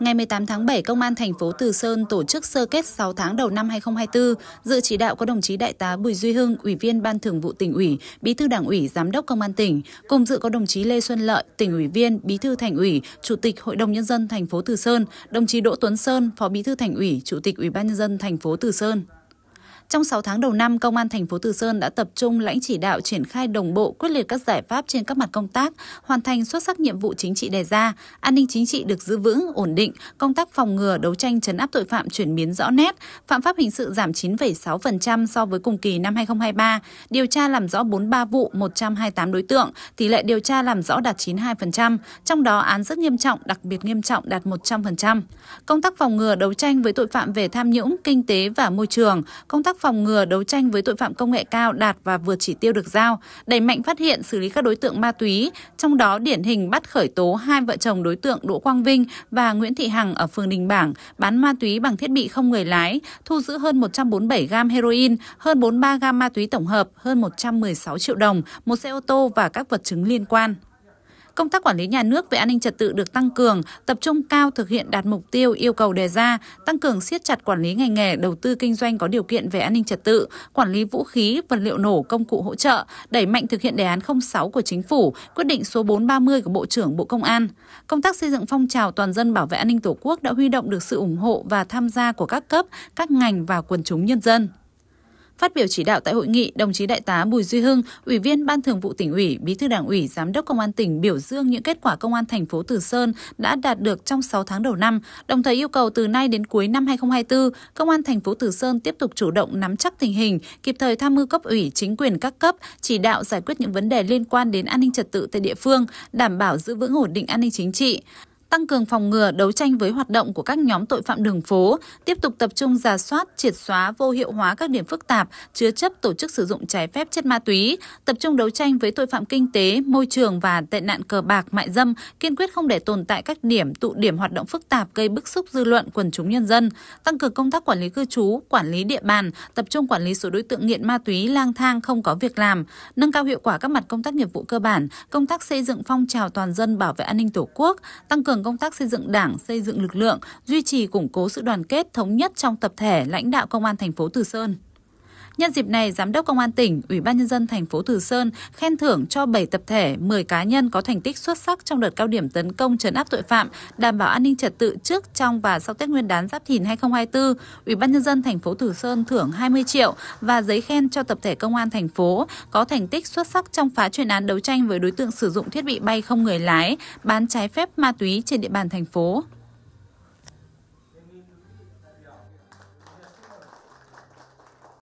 Ngày 18 tháng 7, Công an thành phố Từ Sơn tổ chức sơ kết 6 tháng đầu năm 2024. Dự chỉ đạo có đồng chí Đại tá Bùi Duy Hưng, Ủy viên Ban Thường vụ tỉnh ủy, Bí thư Đảng ủy, Giám đốc Công an tỉnh. Cùng dự có đồng chí Lê Xuân Lợi, tỉnh ủy viên, Bí thư Thành ủy, Chủ tịch Hội đồng nhân dân thành phố Từ Sơn, đồng chí Đỗ Tuấn Sơn, Phó Bí thư Thành ủy, Chủ tịch Ủy ban nhân dân thành phố Từ Sơn. Trong 6 tháng đầu năm, Công an thành phố Từ Sơn đã tập trung lãnh chỉ đạo triển khai đồng bộ quyết liệt các giải pháp trên các mặt công tác, hoàn thành xuất sắc nhiệm vụ chính trị đề ra, an ninh chính trị được giữ vững, ổn định, công tác phòng ngừa, đấu tranh chấn áp tội phạm chuyển biến rõ nét, phạm pháp hình sự giảm 9,6% so với cùng kỳ năm 2023, điều tra làm rõ 43 vụ 128 đối tượng, tỷ lệ điều tra làm rõ đạt 92%, trong đó án rất nghiêm trọng, đặc biệt nghiêm trọng đạt 100%. Công tác phòng ngừa đấu tranh với tội phạm về tham nhũng, kinh tế và môi trường, công tác tác phòng ngừa đấu tranh với tội phạm công nghệ cao đạt và vượt chỉ tiêu được giao, đẩy mạnh phát hiện xử lý các đối tượng ma túy, trong đó điển hình bắt khởi tố hai vợ chồng đối tượng Đỗ Quang Vinh và Nguyễn Thị Hằng ở phường Đình Bảng bán ma túy bằng thiết bị không người lái, thu giữ hơn 147 gam heroin, hơn 43 gam ma túy tổng hợp, hơn 116 triệu đồng, một xe ô tô và các vật chứng liên quan công tác quản lý nhà nước về an ninh trật tự được tăng cường, tập trung cao thực hiện đạt mục tiêu yêu cầu đề ra, tăng cường siết chặt quản lý ngành nghề đầu tư kinh doanh có điều kiện về an ninh trật tự, quản lý vũ khí, vật liệu nổ, công cụ hỗ trợ, đẩy mạnh thực hiện đề án 06 của chính phủ, quyết định số 430 của Bộ trưởng Bộ Công an. Công tác xây dựng phong trào toàn dân bảo vệ an ninh Tổ quốc đã huy động được sự ủng hộ và tham gia của các cấp, các ngành và quần chúng nhân dân. Phát biểu chỉ đạo tại hội nghị, đồng chí Đại tá Bùi Duy Hưng, Ủy viên Ban Thường vụ tỉnh ủy, Bí thư Đảng ủy, Giám đốc Công an tỉnh biểu dương những kết quả Công an thành phố Từ Sơn đã đạt được trong 6 tháng đầu năm, đồng thời yêu cầu từ nay đến cuối năm 2024, Công an thành phố Từ Sơn tiếp tục chủ động nắm chắc tình hình, kịp thời tham mưu cấp ủy, chính quyền các cấp chỉ đạo giải quyết những vấn đề liên quan đến an ninh trật tự tại địa phương, đảm bảo giữ vững ổn định an ninh chính trị tăng cường phòng ngừa đấu tranh với hoạt động của các nhóm tội phạm đường phố, tiếp tục tập trung giả soát, triệt xóa vô hiệu hóa các điểm phức tạp, chứa chấp tổ chức sử dụng trái phép chất ma túy, tập trung đấu tranh với tội phạm kinh tế, môi trường và tệ nạn cờ bạc, mại dâm, kiên quyết không để tồn tại các điểm tụ điểm hoạt động phức tạp gây bức xúc dư luận quần chúng nhân dân, tăng cường công tác quản lý cư trú, quản lý địa bàn, tập trung quản lý số đối tượng nghiện ma túy lang thang không có việc làm, nâng cao hiệu quả các mặt công tác nghiệp vụ cơ bản, công tác xây dựng phong trào toàn dân bảo vệ an ninh Tổ quốc, tăng cường công tác xây dựng Đảng, xây dựng lực lượng, duy trì củng cố sự đoàn kết thống nhất trong tập thể lãnh đạo công an thành phố Từ Sơn. Nhân dịp này, Giám đốc Công an tỉnh, Ủy ban Nhân dân thành phố Từ Sơn khen thưởng cho 7 tập thể, 10 cá nhân có thành tích xuất sắc trong đợt cao điểm tấn công trấn áp tội phạm, đảm bảo an ninh trật tự trước, trong và sau Tết Nguyên đán Giáp Thìn 2024. Ủy ban Nhân dân thành phố Từ Sơn thưởng 20 triệu và giấy khen cho tập thể Công an thành phố có thành tích xuất sắc trong phá chuyên án đấu tranh với đối tượng sử dụng thiết bị bay không người lái, bán trái phép ma túy trên địa bàn thành phố.